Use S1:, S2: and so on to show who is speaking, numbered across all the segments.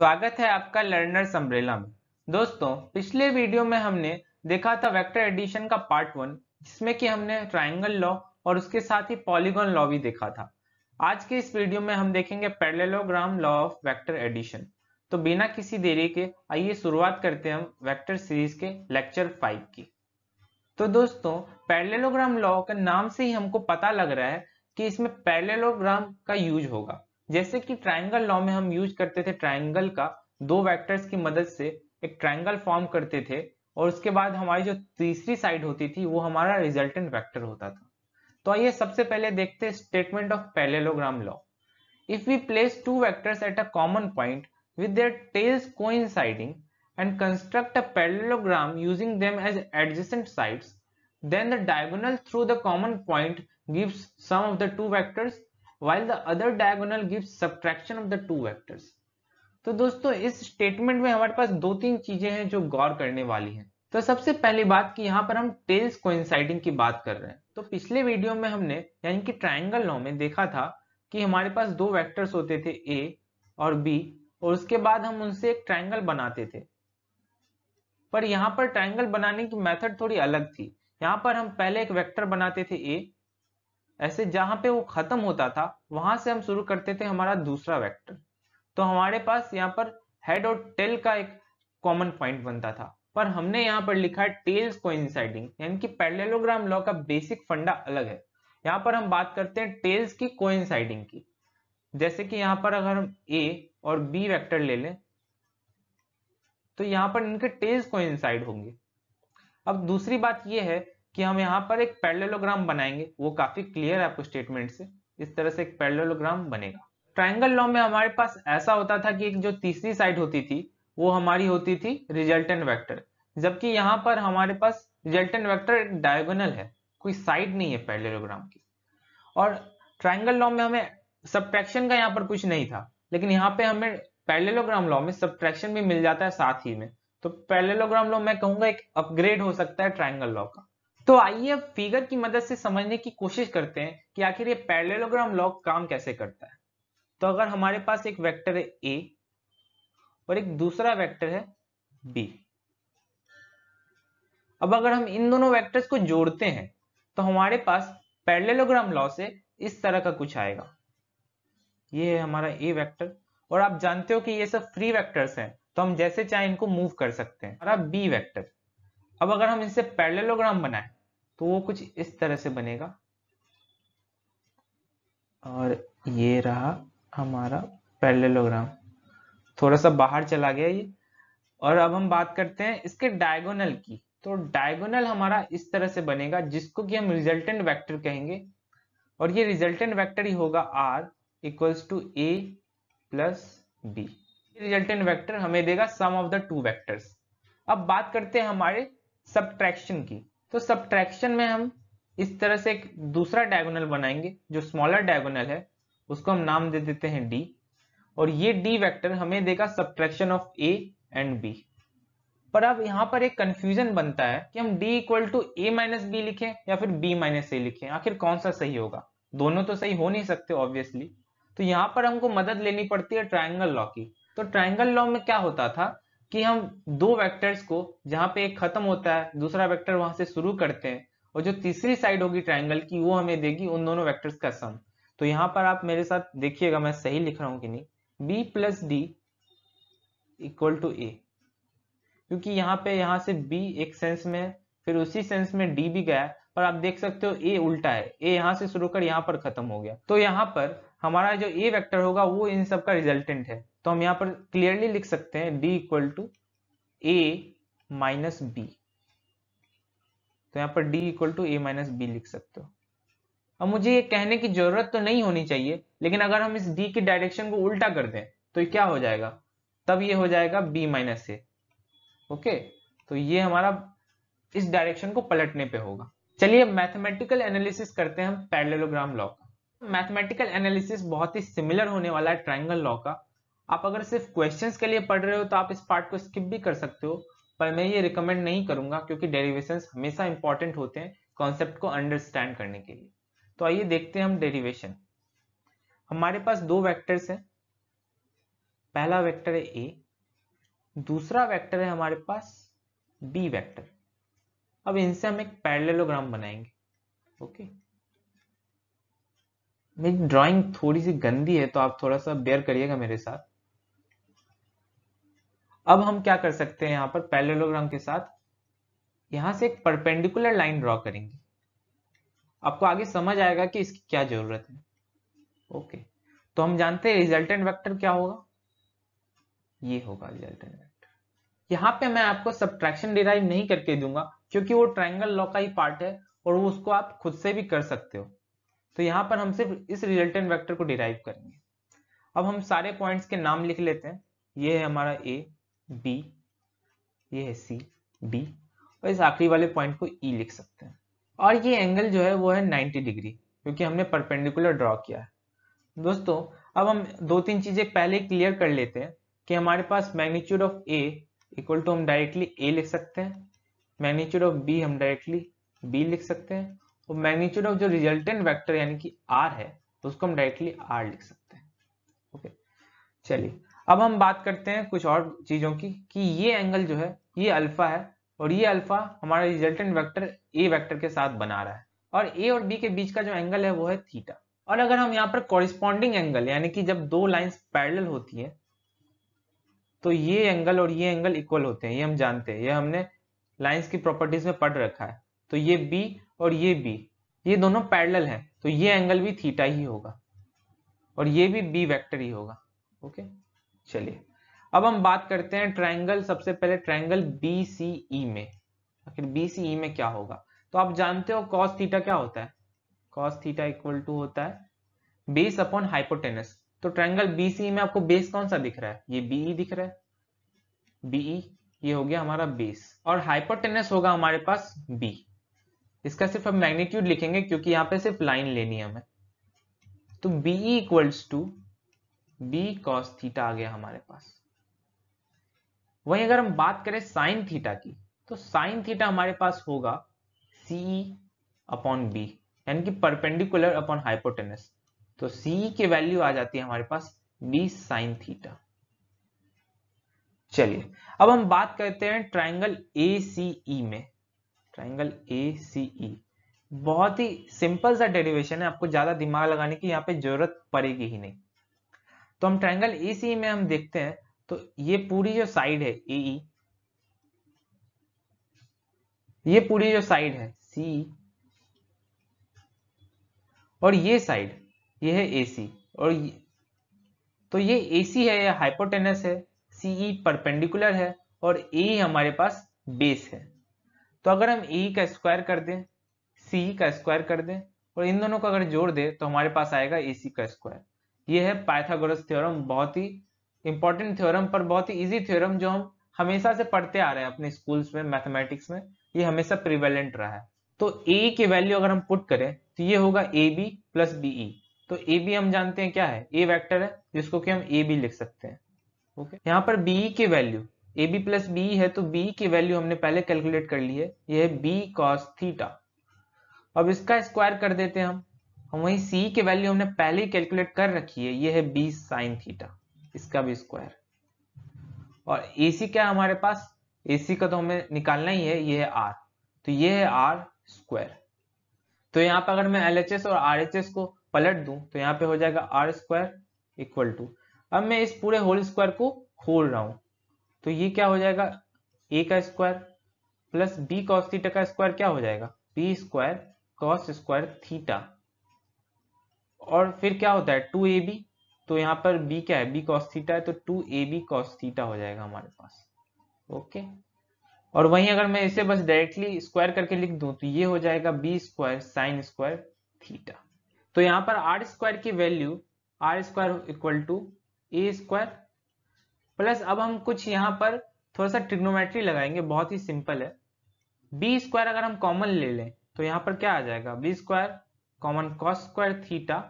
S1: स्वागत है आपका लर्नर अम्ब्रेला में दोस्तों पिछले वीडियो में हमने देखा था वेक्टर एडिशन का पार्ट वन जिसमें कि हमने ट्राइंगल लॉ और उसके साथ ही पॉलीगॉन लॉ भी देखा था आज के इस वीडियो में हम देखेंगे parallelogram law of vector addition तो बिना किसी देरी के आइए शुरुआत करते हैं हम वेक्टर सीरीज के लेक्चर फाइव की तो दोस्तों पैरेललोग्राम लॉ के नाम से ही हमको पता लग रहा है कि इसमें पैरेललोग्राम का यूज होगा जैसे कि ट्राइंगल लॉ में हम यूज करते थे ट्राइंगल का दो वैक्टर्स की मदद से एक ट्राइंगल फॉर्म करते थे और उसके बाद हमारी जो तीसरी साइड होती थी वो हमारा रिजल्टेंट वेक्टर होता था तो आइए सबसे पहले देखते statement of parallelogram law if we place two vectors at a common point with their tails coinciding and construct a parallelogram using them as adjacent sides then the diagonal through the common point gives sum of the two vectors while the other diagonal gives subtraction of the two vectors तो दोस्तों इस statement में हमारे पास दो तीन चीजें हैं जो गौर करने वाली हैं तो सबसे पहली बात कि यहाँ पर हम टेल्स को की बात कर रहे हैं तो पिछले वीडियो में हमने यानी कि ट्राइंगल लॉ में देखा था कि हमारे पास दो वेक्टर्स होते थे ए और बी और उसके बाद हम उनसे एक ट्राइंगल बनाते थे पर यहाँ पर ट्राइंगल बनाने की मैथड थोड़ी अलग थी यहाँ पर हम पहले एक वैक्टर बनाते थे ए ऐसे जहां पे वो खत्म होता था वहां से हम शुरू करते थे हमारा दूसरा वेक्टर तो हमारे पास यहाँ पर हेड और टेल का एक कॉमन पॉइंट बनता था पर हमने यहाँ पर लिखा है टेल्स को यानी कि पैरेललोग्राम लॉ का बेसिक फंडा अलग है यहाँ पर हम बात करते हैं टेल्स की को की जैसे कि यहाँ पर अगर हम ए और बी वैक्टर ले लें तो यहाँ पर इनके टेल्स को होंगे अब दूसरी बात यह है कि हम यहाँ पर एक पैरेललोग्राम बनाएंगे वो काफी क्लियर है आपको स्टेटमेंट से इस तरह से एक पैरेललोग्राम बनेगा ट्राइंगल लॉ में हमारे पास ऐसा होता था कि एक जो तीसरी साइड होती थी वो हमारी होती थी रिजल्टेंट वेक्टर जबकि यहाँ पर हमारे पास रिजल्टेंट वेक्टर डायगोनल है कोई साइड नहीं है पैरेललोग्राम की और ट्राइंगल लॉ में हमें सब्ट्रैक्शन का यहाँ पर कुछ नहीं था लेकिन यहाँ पे हमें पैरेललोग्राम लॉ में सब्ट्रैक्शन भी मिल जाता है साथ ही में तो पैरेललोग्राम लॉ मैं कहूंगा एक अपग्रेड हो सकता है ट्राइंगल लॉ का तो आइए अब फिगर की मदद से समझने की कोशिश करते हैं कि आखिर ये पैरेलोग्राम लॉग काम कैसे करता है तो अगर हमारे पास एक वेक्टर है ए और एक दूसरा वेक्टर है बी अब अगर हम इन दोनों वेक्टर्स को जोड़ते हैं तो हमारे पास पैरेलोग्राम लॉ से इस तरह का कुछ आएगा ये है हमारा ए वेक्टर और आप जानते हो कि ये सब फ्री वेक्टर्स हैं तो हम जैसे चाहे इनको मूव कर सकते हैं हमारा बी वेक्टर अब अगर हम इनसे पैरेलोग्राम बनाएं तो वो कुछ इस तरह से बनेगा और ये रहा हमारा पैरेललोग्राम थोड़ा सा बाहर चला गया ये और अब हम बात करते हैं इसके डायगोनल की तो डायगोनल हमारा इस तरह से बनेगा जिसको कि हम रिजल्टेंट वेक्टर कहेंगे और ये रिजल्टेंट वेक्टर ही होगा R equals to A plus B resultant vector हमें देगा sum of the two vectors अब बात करते हैं हमारे सब्ट्रैक्शन की तो सब्ट्रैक्शन में हम इस तरह से एक दूसरा डायगोनल बनाएंगे जो स्मॉलर डायगोनल है उसको हम नाम दे देते हैं डी और ये डी वेक्टर हमें देगा subtraction of A and B पर अब यहाँ पर एक कंफ्यूजन बनता है कि हम D equal to A minus B लिखे या फिर बी माइनस ए लिखे आखिर कौन सा सही होगा दोनों तो सही हो नहीं सकते ऑब्वियसली तो यहाँ पर हमको मदद लेनी पड़ती है ट्राइंगल लॉ की तो ट्राइंगल लॉ में क्या होता था कि हम दो वेक्टर्स को जहां पे एक खत्म होता है दूसरा वेक्टर वहां से शुरू करते हैं और जो तीसरी साइड होगी ट्राइंगल की वो हमें देगी उन दोनों वैक्टर्स का सम तो यहाँ पर आप मेरे साथ देखिएगा मैं सही लिख रहा हूँ कि नहीं B plus D equal to A क्योंकि यहाँ पे यहाँ से b एक सेंस में है फिर उसी सेंस में d भी गया पर आप देख सकते हो a उल्टा है a यहां से शुरू कर यहाँ पर खत्म हो गया तो यहां पर हमारा जो a वेक्टर होगा वो इन सब का रिजल्टेंट है तो हम यहां पर क्लियरली लिख सकते हैं D equal to A minus B तो यहां पर D equal to A minus B लिख सकते हो अब मुझे ये कहने की जरूरत तो नहीं होनी चाहिए लेकिन अगर हम इस डी की डायरेक्शन को उल्टा कर दें तो क्या हो जाएगा तब ये हो जाएगा बी माइनस ए ओके तो ये हमारा इस डायरेक्शन को पलटने पे होगा चलिए मैथमेटिकल एनालिसिस करते हैं हम पैरेललोग्राम लॉ का मैथमेटिकल एनालिसिस बहुत ही सिमिलर होने वाला है ट्राइंगल लॉ का आप अगर सिर्फ क्वेश्चंस के लिए पढ़ रहे हो तो आप इस पार्ट को स्किप भी कर सकते हो पर मैं ये रिकमेंड नहीं करूंगा क्योंकि डेरिवेशन हमेशा इंपॉर्टेंट होते हैं कॉन्सेप्ट को अंडरस्टैंड करने के लिए तो आइए देखते हैं हम डेरिवेशन हमारे पास दो वैक्टर्स हैं पहला वैक्टर है ए दूसरा वैक्टर है हमारे पास बी वैक्टर अब इनसे हम एक पैरलेलोग्राम बनाएंगे ओके मेरी ड्राइंग थोड़ी सी गंदी है तो आप थोड़ा सा बेयर करिएगा मेरे साथ अब हम क्या कर सकते हैं यहां पर पैरेललोग्राम के साथ यहां से एक परपेंडिकुलर लाइन ड्रॉ करेंगे आपको आगे समझ आएगा कि इसकी क्या जरूरत है ओके तो हम जानते हैं रिजल्टेंट वेक्टर क्या होगा ये होगा रिजल्टेंट वेक्टर यहां पे मैं आपको सब्ट्रैक्शन डिराइव नहीं करके दूंगा क्योंकि वो ट्राइंगल लॉ का ही पार्ट है और वो उसको आप खुद से भी कर सकते हो तो यहां पर हम सिर्फ इस रिजल्टेंट वैक्टर को डिराइव करेंगे अब हम सारे पॉइंट के नाम लिख लेते हैं ये है हमारा ए बी ये है सी डी और इस आखिरी वाले पॉइंट को ई e लिख सकते हैं और ये एंगल जो है वो है 90 डिग्री क्योंकि हमने परपेंडिकुलर ड्रॉ किया है दोस्तों अब हम दो तीन चीजें पहले क्लियर कर लेते हैं कि हमारे पास magnitude of A equal to हम डायरेक्टली ए लिख सकते हैं मैग्नीट्यूड ऑफ बी हम डायरेक्टली बी लिख सकते हैं और मैग्नीट्यूड ऑफ जो रिजल्टेंट वेक्टर यानी कि आर है तो उसको हम डायरेक्टली आर लिख सकते हैं ओके चलिए अब हम बात करते हैं कुछ और चीजों की कि ये एंगल जो है ये अल्फा है और ये अल्फा हमारा रिजल्टेंट वेक्टर ए वेक्टर के साथ बना रहा है और ए और बी के बीच का जो एंगल है वो है थीटा और अगर हम यहाँ पर कॉरिस्पॉन्डिंग एंगल यानी कि जब दो लाइन पैरल होती है तो ये एंगल और ये एंगल इक्वल होते हैं ये हम जानते हैं ये हमने लाइन्स की प्रॉपर्टीज में पढ़ रखा है तो ये बी और ये बी ये दोनों पैरल हैं तो ये एंगल भी थीटा ही होगा और ये भी बी वेक्टर ही होगा ओके चलिए अब हम बात करते हैं ट्रायंगल सबसे पहले ट्रायंगल BCE में आखिर BCE में क्या होगा तो आप जानते हो कॉस थीटा क्या होता है कॉस थीटा इक्वल टू होता है बेस अपॉन हाइपोटेनस तो ट्रायंगल BCE में आपको बेस कौन सा दिख रहा है ये BE दिख रहा है BE ये हो गया हमारा बेस और हाइपोटेनस होगा हमारे पास बी इसका सिर्फ हम मैग्नीट्यूड लिखेंगे क्योंकि यहां पर सिर्फ लाइन लेनी है हमें तो BE equals to B cos theta आ गया हमारे पास वहीं अगर हम बात करें साइन थीटा की तो साइन थीटा हमारे पास होगा सी अपॉन बी यानी कि परपेंडिकुलर अपॉन हाइपोटेनस तो सी की वैल्यू आ जाती है हमारे पास बी साइन थीटा चलिए अब हम बात करते हैं ट्राइंगल ए सी ई में ट्राइंगल ए सी ई बहुत ही सिंपल सा डेरिवेशन है आपको ज्यादा दिमाग लगाने की यहाँ पे जरूरत पड़ेगी ही नहीं तो हम ट्राइंगल ए में हम देखते हैं तो ये पूरी जो साइड है ए e, ये पूरी जो साइड है सी और ये साइड ये है ए और ये, तो ये ए है या हाइपोटेनस है सीई परपेंडिकुलर e है और ए हमारे पास बेस है तो अगर हम ए e का स्क्वायर कर दें सी का स्क्वायर कर दें और इन दोनों को अगर जोड़ दें तो हमारे पास आएगा ए का स्क्वायर ये है पाइथागोरस थ्योरम बहुत ही इंपॉर्टेंट थ्योरम पर बहुत ही इजी थ्योरम जो हम हमेशा से पढ़ते आ रहे हैं अपने स्कूल्स में मैथमेटिक्स में ये हमेशा प्रिवेलेंट रहा है तो ए की वैल्यू अगर हम पुट करें तो ये होगा ए बी प्लस बीई तो ए बी हम जानते हैं क्या है ए वैक्टर है जिसको कि हम ए बी लिख सकते हैं ओके okay? यहाँ पर बीई e की value A B plus BE है तो बी e की वैल्यू हमने पहले कैलकुलेट कर ली है यह है बी कॉस थीटा अब इसका स्क्वायर कर देते हैं हम हम वही सी के वैल्यू हमने पहले ही कैलकुलेट कर रखी है ये है बी साइन थीटा इसका भी स्क्वायर और ए सी क्या है हमारे पास ए सी का तो हमें निकालना ही है ये है आर तो ये है आर स्क्वायर तो यहाँ पर अगर मैं एल एच एस और आर एच एस को पलट दूं तो यहाँ पे हो जाएगा आर स्क्वायर इक्वल टू अब मैं इस पूरे होल स्क्वायर को खोल रहा हूं तो ये क्या हो जाएगा ए का square plus B cos theta का स्क्वायर क्या हो जाएगा B square cos square theta और फिर क्या होता है टू ए बी तो यहाँ पर बी क्या है बी कॉस थीटा है तो two A B cos theta हो जाएगा हमारे पास ओके और वहीं अगर मैं इसे बस डायरेक्टली स्क्वायर करके लिख दूं तो ये हो जाएगा B square sine square theta तो यहाँ पर आर स्क्वायर की value R square equal to A square plus अब हम कुछ यहाँ पर थोड़ा सा ट्रिग्नोमेट्री लगाएंगे बहुत ही सिंपल है बी स्क्वायर अगर हम कॉमन ले लें तो यहाँ पर क्या आ जाएगा B square common cos square theta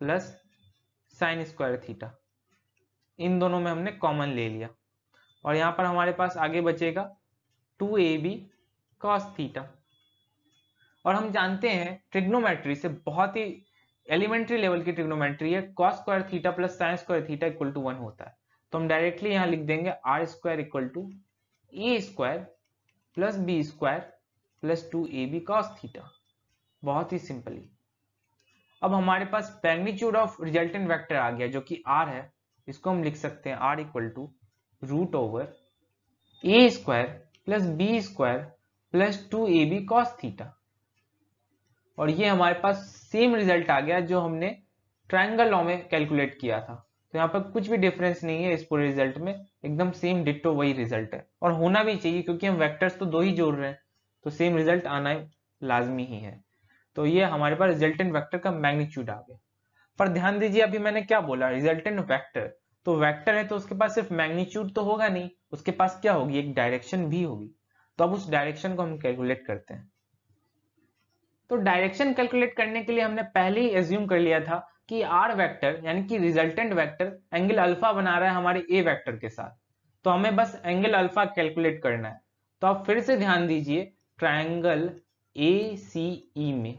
S1: plus sine square theta इन दोनों में हमने कॉमन ले लिया और यहाँ पर हमारे पास आगे बचेगा two A B cos theta और हम जानते हैं ट्रिग्नोमेट्री से बहुत ही एलिमेंट्री लेवल की ट्रिग्नोमेट्री है cos square theta plus sine square theta equal to one होता है तो हम डायरेक्टली यहाँ लिख देंगे R square equal to A square plus B square plus two A B cos theta बहुत ही सिंपली अब हमारे पास मैग्नीट्यूड ऑफ रिजल्टेंट वेक्टर आ गया जो कि आर है इसको हम लिख सकते हैं R equal to root over A square plus B square plus two A B cos theta और ये हमारे पास सेम रिजल्ट आ गया जो हमने ट्राइंगल लॉ में कैलकुलेट किया था तो यहाँ पर कुछ भी डिफरेंस नहीं है इस पूरे रिजल्ट में एकदम सेम डिटो वही रिजल्ट है और होना भी चाहिए क्योंकि हम वेक्टर्स तो दो ही जोड़ रहे हैं तो सेम रिजल्ट आना लाजमी ही है तो ये हमारे पास रिजल्टेंट वेक्टर का मैग्नीट्यूड आ गया पर ध्यान दीजिए अभी मैंने क्या बोला रिजल्टेंट वेक्टर तो वेक्टर है तो उसके पास सिर्फ मैग्नीट्यूड तो होगा नहीं उसके पास क्या होगी एक डायरेक्शन भी होगी तो अब उस डायरेक्शन को हम कैलकुलेट करते हैं तो डायरेक्शन कैलकुलेट करने के लिए हमने पहले ही एज्यूम कर लिया था कि आर वेक्टर यानी कि रिजल्टेंट वेक्टर एंगल अल्फा बना रहा है हमारे ए वेक्टर के साथ तो हमें बस एंगल अल्फा कैलकुलेट करना है तो आप फिर से ध्यान दीजिए ट्राइंगल ए सी ई में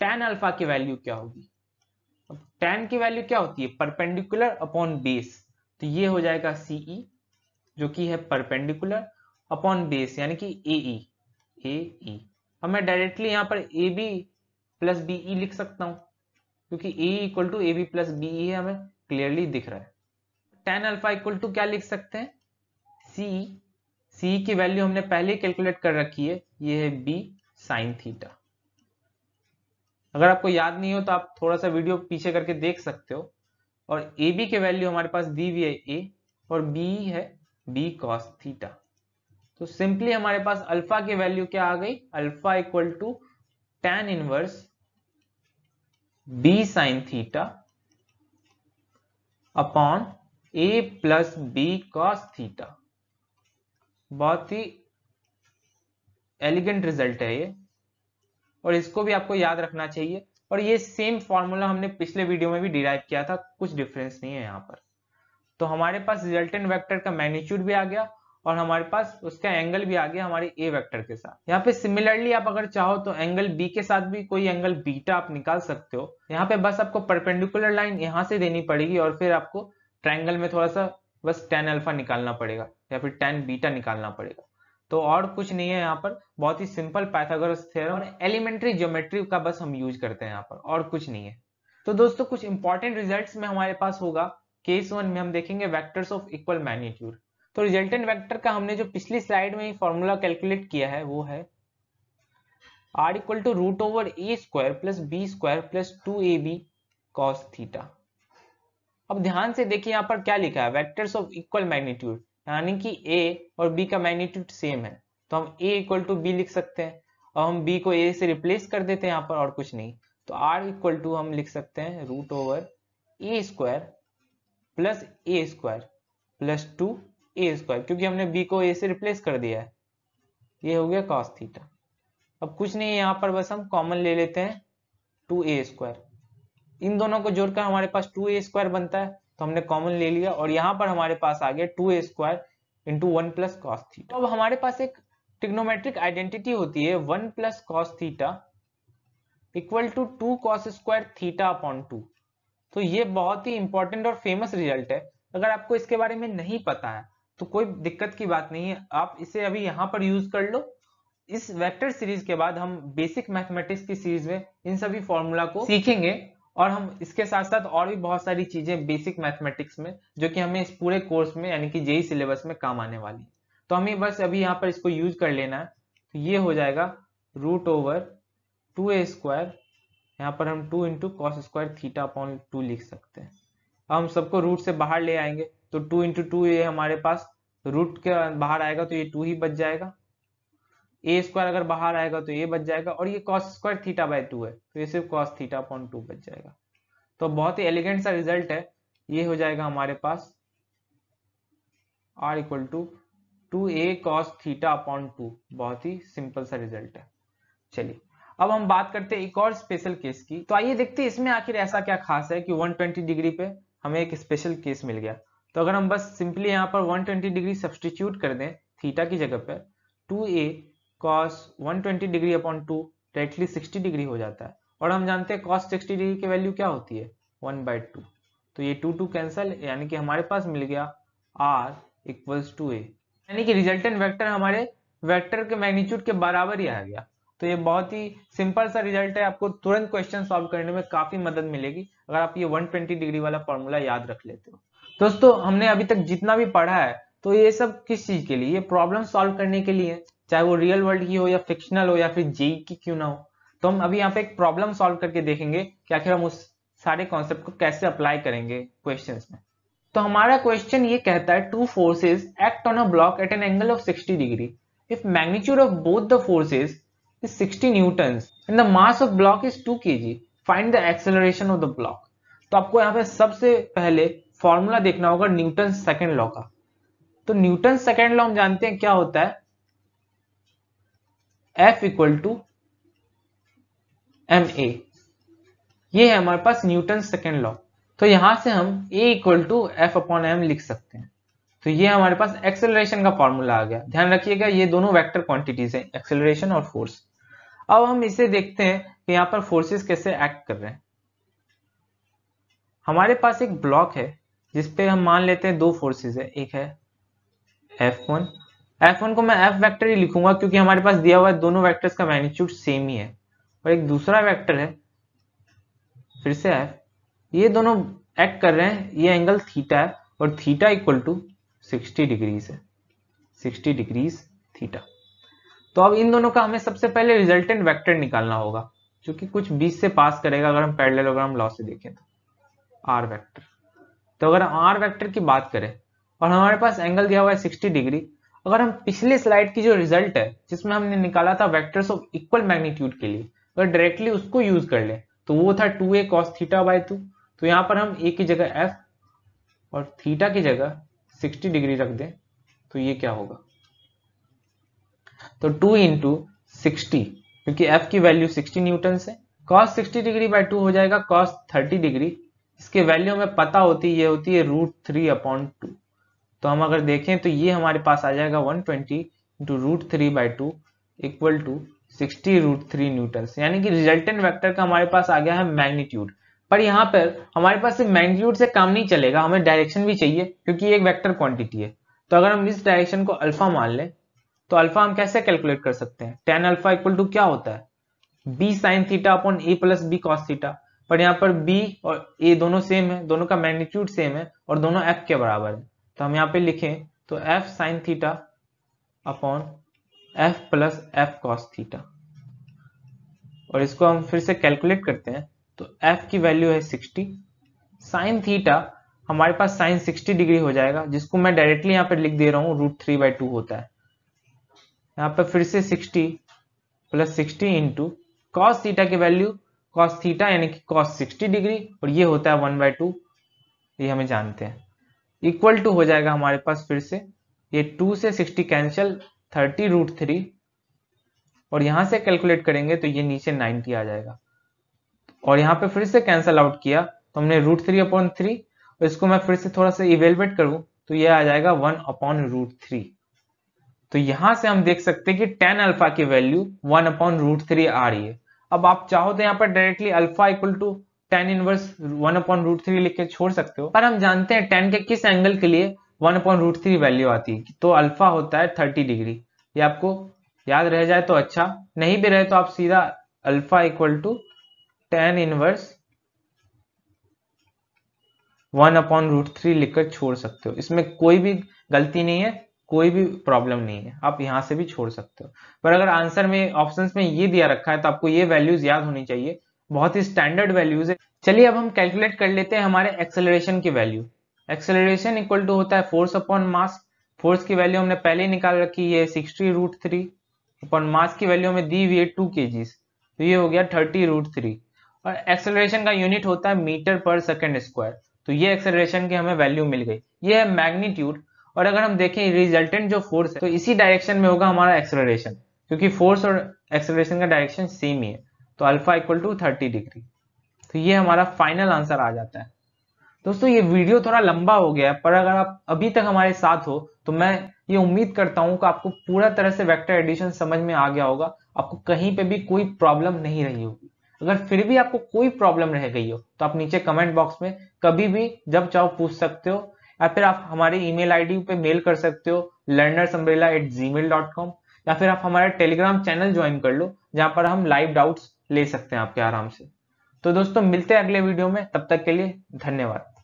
S1: टेन अल्फा की वैल्यू क्या होगी टेन की वैल्यू क्या होती है परपेंडिकुलर अपॉन बेस तो ये हो जाएगा सीई e, जो कि है परपेंडिकुलर अपॉन बेस यानी कि एई एई e, e। अब मैं डायरेक्टली यहां पर ए बी प्लस बीई लिख सकता हूं क्योंकि A equal to A B plus BE है हमें क्लियरली दिख रहा है टेन अल्फा इक्वल टू क्या लिख सकते हैं सी सी की वैल्यू हमने पहले कैलकुलेट कर रखी है ये है बी साइन थीटा अगर आपको याद नहीं हो तो आप थोड़ा सा वीडियो पीछे करके देख सकते हो और ए बी के वैल्यू हमारे पास दी हुई है ए और बी है बी कॉस थीटा तो सिंपली हमारे पास अल्फा की वैल्यू क्या आ गई alpha equal to tan inverse B sine theta upon A plus B cos theta बहुत ही एलिगेंट रिजल्ट है ये और इसको भी आपको याद रखना चाहिए और ये सेम फॉर्मूला हमने पिछले वीडियो में भी डिराइव किया था कुछ डिफरेंस नहीं है यहाँ पर तो हमारे पास रिजल्टेंट वेक्टर का मैग्नीट्यूड भी आ गया और हमारे पास उसका एंगल भी आ गया हमारे ए वेक्टर के साथ यहाँ पे सिमिलरली आप अगर चाहो तो एंगल बी के साथ भी कोई एंगल बीटा आप निकाल सकते हो यहाँ पे बस आपको परपेंडिकुलर लाइन यहाँ से देनी पड़ेगी और फिर आपको ट्राइंगल में थोड़ा सा बस टेन अल्फा निकालना पड़ेगा या फिर टेन बीटा निकालना पड़ेगा तो और कुछ नहीं है यहाँ पर बहुत ही सिंपल पाइथागोरस थ्योरम और एलिमेंट्री ज्योमेट्री का बस हम यूज करते हैं यहाँ पर और कुछ नहीं है तो दोस्तों कुछ इंपॉर्टेंट रिजल्ट्स में हमारे पास होगा केस वन में हम देखेंगे वेक्टर्स ऑफ इक्वल मैग्नीट्यूड तो रिजल्टेंट वेक्टर का हमने जो पिछली स्लाइड में ही फॉर्मूला कैलकुलेट किया है वो है R equal to root over A square plus B square plus two A B cos theta अब ध्यान से देखिए यहाँ पर क्या लिखा है वेक्टर्स ऑफ इक्वल मैग्नीट्यूड यानी कि ए और बी का मैग्नीट्यूड सेम है तो हम ए इक्वल टू बी लिख सकते हैं और हम बी को ए से रिप्लेस कर देते हैं यहाँ पर और कुछ नहीं तो आर इक्वल टू हम लिख सकते हैं root over A square plus A square plus two A square क्योंकि हमने बी को ए से रिप्लेस कर दिया है ये हो गया कॉस थीटा अब कुछ नहीं यहाँ पर बस हम कॉमन ले लेते हैं टू ए स्क्वायर इन दोनों को जोड़कर हमारे पास टू ए स्क्वायर बनता है तो हमने कॉमन ले लिया और यहाँ पर हमारे पास आ गया two A square into one plus cos theta अब हमारे पास एक ट्रिग्नोमेट्रिक आइडेंटिटी होती है one plus cos theta equal to two cos square theta upon two तो ये बहुत ही इंपॉर्टेंट और फेमस रिजल्ट है अगर आपको इसके बारे में नहीं पता है तो कोई दिक्कत की बात नहीं है आप इसे अभी यहाँ पर यूज कर लो इस वेक्टर सीरीज के बाद हम बेसिक मैथमेटिक्स की सीरीज में इन सभी फॉर्मूला को सीखेंगे और हम इसके साथ साथ और भी बहुत सारी चीजें बेसिक मैथमेटिक्स में जो कि हमें इस पूरे कोर्स में यानी कि जेई सिलेबस में काम आने वाली तो हमें बस अभी यहाँ पर इसको यूज कर लेना है तो ये हो जाएगा root over two A square यहाँ पर हम two into cos square theta upon two लिख सकते हैं अब हम सबको रूट से बाहर ले आएंगे तो टू इंटू टू ये हमारे पास रूट के बाहर आएगा तो ये टू ही बच जाएगा ए स्क्वायर अगर बाहर आएगा तो ये बच जाएगा और ये cos square theta by two है तो ये सिर्फ कॉस थीटा अपॉन टू बच जाएगा तो बहुत ही एलिगेंट सा रिजल्ट है ये हो जाएगा हमारे पास R equal to two A cos theta upon two बहुत ही सिंपल सा रिजल्ट है चलिए अब हम बात करते हैं एक और स्पेशल केस की तो आइए देखते हैं इसमें आखिर ऐसा क्या खास है कि 120 डिग्री पे हमें एक स्पेशल केस मिल गया तो अगर हम बस सिंपली यहाँ पर 120 डिग्री सब्सटीट्यूट कर दें थीटा की जगह पर 2a cos 120 degree upon two directly 60 degree हो जाता है और हम जानते हैं कॉस 60 डिग्री की वैल्यू क्या होती है वन बाय टू तो ये टू टू कैंसल यानी कि हमारे पास मिल गया आर इक्वल्स टू ए यानी कि रिजल्टेंट वेक्टर हमारे वेक्टर के मैग्नीट्यूड के बराबर ही आ गया तो ये बहुत ही सिंपल सा रिजल्ट है आपको तुरंत क्वेश्चन सॉल्व करने में काफी मदद मिलेगी अगर आप ये 120 डिग्री वाला फॉर्मूला याद रख लेते हो दोस्तों हमने अभी तक जितना भी पढ़ा है तो ये सब किस चीज के लिए ये प्रॉब्लम सॉल्व करने के लिए है चाहे वो रियल वर्ल्ड की हो या फिक्शनल हो या फिर जेई की क्यों ना हो तो हम अभी यहाँ पे एक प्रॉब्लम सॉल्व करके देखेंगे कि आखिर हम उस सारे कॉन्सेप्ट को कैसे अप्लाई करेंगे क्वेश्चन में तो हमारा क्वेश्चन ये कहता है two forces act on a block at an angle of sixty degree if magnitude of both the forces sixty newton newtons the mass of block is two K G find the acceleration of the block तो आपको यहाँ पे सबसे पहले formula देखना होगा Newton second law का तो न्यूटन सेकेंड लॉ हम जानते हैं क्या होता है F equal to M A ये है हमारे पास न्यूटन सेकेंड लॉ तो यहां से हम A equal to F upon M लिख सकते हैं तो ये हमारे पास एक्सेलरेशन का फॉर्मूला आ गया ध्यान रखिएगा ये दोनों वेक्टर क्वांटिटीज हैं एक्सेलरेशन और फोर्स अब हम इसे देखते हैं कि यहां पर फोर्सेस कैसे एक्ट कर रहे हैं हमारे पास एक ब्लॉक है जिसपे हम मान लेते हैं दो फोर्सेस है एक है एफ वन एफ वन को मैं एफ वैक्टर ही लिखूंगा क्योंकि हमारे पास दिया हुआ है दोनों वैक्टर्स का मैग्नीट्यूड सेम ही है और एक दूसरा वैक्टर है फिर से एफ ये दोनों एक्ट कर रहे हैं ये एंगल थीटा है और थीटा इक्वल टू 60 डिग्रीज है 60 डिग्रीज थीटा तो अब इन दोनों का हमें सबसे पहले रिजल्टेंट वेक्टर निकालना होगा जो कि कुछ 20 से पास करेगा अगर हम पैरेललोग्राम लॉ से देखें तो आर वेक्टर तो अगर आर वेक्टर की बात करें और हमारे पास एंगल दिया हुआ है 60 डिग्री अगर हम पिछले स्लाइड की जो रिजल्ट है जिसमें हमने निकाला था वेक्टर्स ऑफ इक्वल मैग्नीट्यूड के लिए अगर डायरेक्टली उसको यूज कर ले तो वो था two A cos theta by two तो यहाँ पर हम ए की जगह एफ और थीटा की जगह 60 डिग्री रख दें तो ये क्या होगा तो टू इंटू सिक्सटी क्योंकि एफ की वैल्यू 60 न्यूटन है कॉस 60 डिग्री बाय 2 हो जाएगा कॉस 30 डिग्री इसके वैल्यू हमें पता होती है ये होती है रूट थ्री अपॉन टू तो हम अगर देखें तो ये हमारे पास आ जाएगा 120 twenty into root three by two equal to sixty root three newton यानी कि रिजल्टेंट वेक्टर का हमारे पास आ गया है मैग्नीट्यूड पर यहाँ पर हमारे पास सिर्फ मैग्नीट्यूड से काम नहीं चलेगा हमें डायरेक्शन भी चाहिए क्योंकि एक वेक्टर क्वांटिटी है तो अगर हम इस डायरेक्शन को अल्फा मान लें तो अल्फा हम कैसे कैलकुलेट कर सकते हैं टेन अल्फा इक्वल टू क्या होता है B sine theta upon A plus B cos theta पर यहाँ पर बी और ए दोनों सेम है दोनों का मैग्नीट्यूड सेम है और दोनों एफ के बराबर है तो हम यहाँ पे लिखें तो F sine theta upon F plus F cos theta और इसको हम फिर से कैलकुलेट करते हैं तो एफ की वैल्यू है 60 साइन थीटा हमारे पास साइन 60 डिग्री हो जाएगा जिसको मैं डायरेक्टली यहाँ पे लिख दे रहा हूँ रूट थ्री बाई टू होता है यहाँ पे फिर से 60 plus sixty into cos theta की वैल्यू कॉस थीटा यानी कि कॉस 60 डिग्री और ये होता है वन बाय टू ये हमें जानते हैं इक्वल टू हो जाएगा हमारे पास फिर से ये टू से sixty cancel thirty root three और यहां से कैलकुलेट करेंगे तो ये नीचे नाइनटी आ जाएगा और यहां पे फिर से कैंसिल आउट किया तो हमने रूट थ्री अपॉन थ्री और इसको मैं फिर से थोड़ा सा इवेलुएट करूं तो ये आ जाएगा वन अपॉन रूट थ्री तो यहां से हम देख सकते हैं कि टेन अल्फा की value one upon root three आ रही है अब आप चाहो तो यहां पर directly alpha equal to tan inverse one upon root three लिख के छोड़ सकते हो पर हम जानते हैं टेन के किस एंगल के लिए one upon root three value आती है तो अल्फा होता है थर्टी डिग्री ये आपको याद रह जाए तो अच्छा नहीं भी रहे तो आप सीधा alpha equal to tan inverse one upon root three लिखकर छोड़ सकते हो इसमें कोई भी गलती नहीं है कोई भी प्रॉब्लम नहीं है आप यहां से भी छोड़ सकते हो पर अगर आंसर में ऑप्शंस में ये दिया रखा है तो आपको ये वैल्यूज याद होनी चाहिए बहुत ही स्टैंडर्ड वैल्यूज है चलिए अब हम कैलकुलेट कर लेते हैं हमारे एक्सेलरेशन की वैल्यू एक्सेलरेशन इक्वल टू होता है फोर्स अपॉन मास फोर्स की वैल्यू हमने पहले ही निकाल रखी है sixty root three upon mass की वैल्यू हमें दी हुई है टू के तो ये हो गया थर्टी रूट थ्री और एक्सेलरेशन का यूनिट होता है मीटर पर सेकेंड स्क्वायर तो ये एक्सेलरेशन की हमें वैल्यू मिल गई ये है मैग्नीट्यूड और अगर हम देखें रिजल्टेंट जो फोर्स है तो इसी डायरेक्शन में होगा हमारा एक्सेलरेशन क्योंकि फोर्स और एक्सेलरेशन का डायरेक्शन सेम ही है तो alpha equal to thirty degree तो ये हमारा फाइनल आंसर आ जाता है दोस्तों ये वीडियो थोड़ा लंबा हो गया है पर अगर आप अभी तक हमारे साथ हो तो मैं ये उम्मीद करता हूं कि आपको पूरा तरह से वेक्टर एडिशन समझ में आ गया होगा आपको कहीं पे भी कोई प्रॉब्लम नहीं रही होगी अगर फिर भी आपको कोई प्रॉब्लम रह गई हो तो आप नीचे कमेंट बॉक्स में कभी भी जब चाहो पूछ सकते हो या फिर आप हमारे ईमेल आईडी पे मेल कर सकते हो learner at gmail dot com या फिर आप हमारा टेलीग्राम चैनल ज्वाइन कर लो जहां पर हम लाइव डाउट्स ले सकते हैं आपके आराम से तो दोस्तों मिलते हैं अगले वीडियो में तब तक के लिए धन्यवाद